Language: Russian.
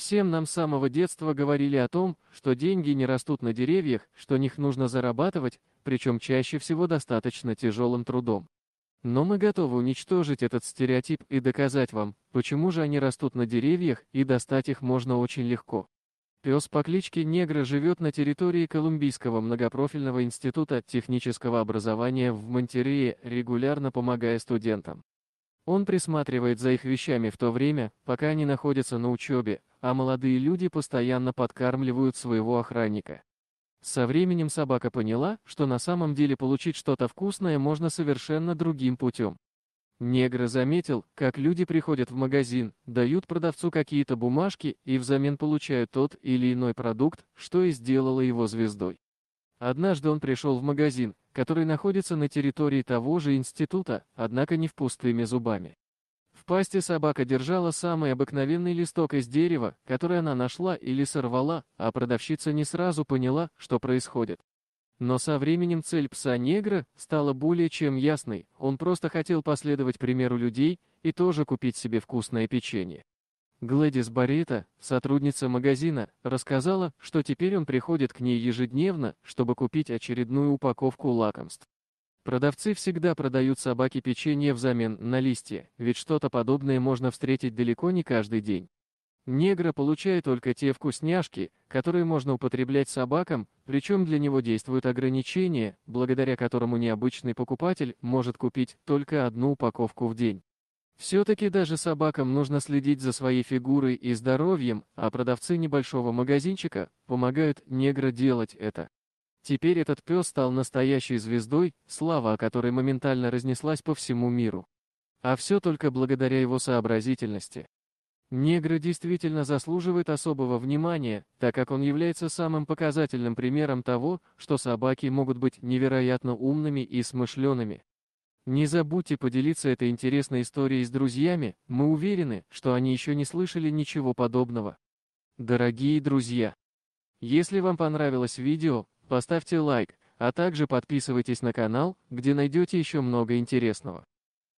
Всем нам с самого детства говорили о том, что деньги не растут на деревьях, что них нужно зарабатывать, причем чаще всего достаточно тяжелым трудом. Но мы готовы уничтожить этот стереотип и доказать вам, почему же они растут на деревьях и достать их можно очень легко. Пес по кличке Негра живет на территории Колумбийского многопрофильного института технического образования в Монтерее, регулярно помогая студентам. Он присматривает за их вещами в то время, пока они находятся на учебе, а молодые люди постоянно подкармливают своего охранника. Со временем собака поняла, что на самом деле получить что-то вкусное можно совершенно другим путем. Негр заметил, как люди приходят в магазин, дают продавцу какие-то бумажки и взамен получают тот или иной продукт, что и сделало его звездой. Однажды он пришел в магазин, который находится на территории того же института, однако не в пустыми зубами. В пасти собака держала самый обыкновенный листок из дерева, который она нашла или сорвала, а продавщица не сразу поняла, что происходит. Но со временем цель пса-негра стала более чем ясной, он просто хотел последовать примеру людей и тоже купить себе вкусное печенье. Гладис Барита, сотрудница магазина, рассказала, что теперь он приходит к ней ежедневно, чтобы купить очередную упаковку лакомств. Продавцы всегда продают собаке печенье взамен на листья, ведь что-то подобное можно встретить далеко не каждый день. Негра получает только те вкусняшки, которые можно употреблять собакам, причем для него действуют ограничения, благодаря которому необычный покупатель может купить только одну упаковку в день. Все-таки даже собакам нужно следить за своей фигурой и здоровьем, а продавцы небольшого магазинчика помогают негра делать это. Теперь этот пес стал настоящей звездой, слава о которой моментально разнеслась по всему миру. А все только благодаря его сообразительности. Негра действительно заслуживает особого внимания, так как он является самым показательным примером того, что собаки могут быть невероятно умными и смышленными. Не забудьте поделиться этой интересной историей с друзьями, мы уверены, что они еще не слышали ничего подобного. Дорогие друзья! Если вам понравилось видео, поставьте лайк, а также подписывайтесь на канал, где найдете еще много интересного.